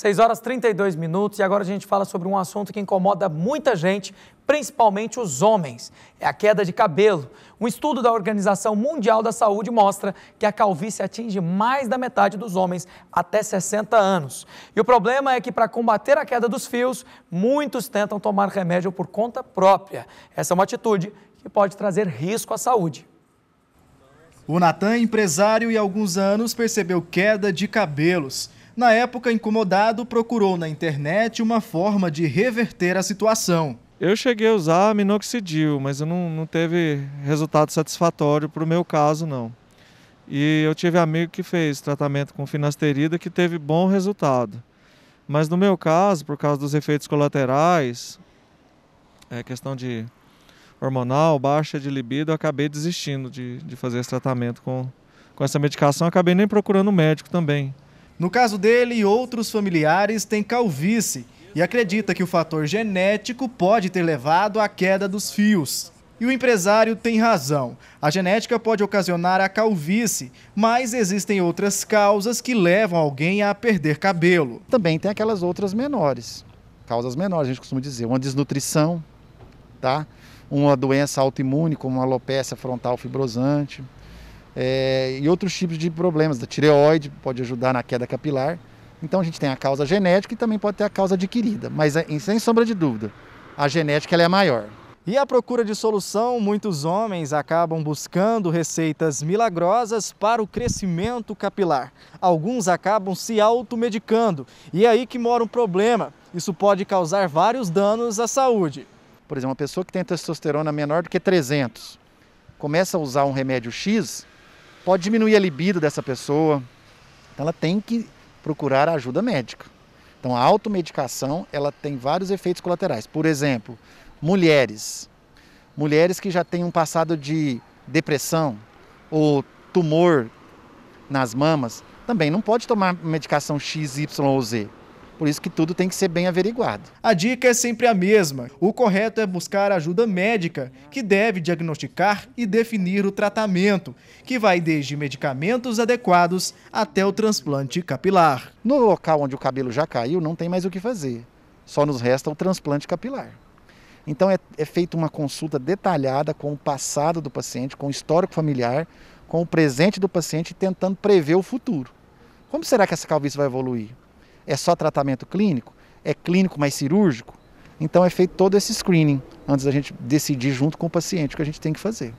6 horas 32 minutos e agora a gente fala sobre um assunto que incomoda muita gente, principalmente os homens. É a queda de cabelo. Um estudo da Organização Mundial da Saúde mostra que a calvície atinge mais da metade dos homens até 60 anos. E o problema é que para combater a queda dos fios, muitos tentam tomar remédio por conta própria. Essa é uma atitude que pode trazer risco à saúde. O Natan, empresário e alguns anos, percebeu queda de cabelos. Na época, incomodado, procurou na internet uma forma de reverter a situação. Eu cheguei a usar minoxidil, mas não, não teve resultado satisfatório para o meu caso, não. E eu tive amigo que fez tratamento com finasterida que teve bom resultado. Mas no meu caso, por causa dos efeitos colaterais, é questão de hormonal, baixa de libido, eu acabei desistindo de, de fazer esse tratamento com, com essa medicação. acabei nem procurando médico também. No caso dele e outros familiares, tem calvície e acredita que o fator genético pode ter levado à queda dos fios. E o empresário tem razão. A genética pode ocasionar a calvície, mas existem outras causas que levam alguém a perder cabelo. Também tem aquelas outras menores, causas menores, a gente costuma dizer, uma desnutrição, tá? Uma doença autoimune como uma alopecia frontal fibrosante é, e outros tipos de problemas. Da tireoide pode ajudar na queda capilar. Então a gente tem a causa genética e também pode ter a causa adquirida, mas é, sem sombra de dúvida, a genética ela é maior. E à procura de solução, muitos homens acabam buscando receitas milagrosas para o crescimento capilar. Alguns acabam se automedicando e é aí que mora um problema. Isso pode causar vários danos à saúde. Por exemplo, uma pessoa que tem testosterona menor do que 300 começa a usar um remédio X, pode diminuir a libido dessa pessoa. Então ela tem que procurar ajuda médica. Então a automedicação, ela tem vários efeitos colaterais. Por exemplo, mulheres. Mulheres que já têm um passado de depressão ou tumor nas mamas, também não pode tomar medicação X, Y ou Z por isso que tudo tem que ser bem averiguado. A dica é sempre a mesma. O correto é buscar ajuda médica, que deve diagnosticar e definir o tratamento, que vai desde medicamentos adequados até o transplante capilar. No local onde o cabelo já caiu, não tem mais o que fazer. Só nos resta o transplante capilar. Então é, é feita uma consulta detalhada com o passado do paciente, com o histórico familiar, com o presente do paciente, tentando prever o futuro. Como será que essa calvície vai evoluir? É só tratamento clínico? É clínico mais cirúrgico? Então é feito todo esse screening antes da gente decidir junto com o paciente o que a gente tem que fazer.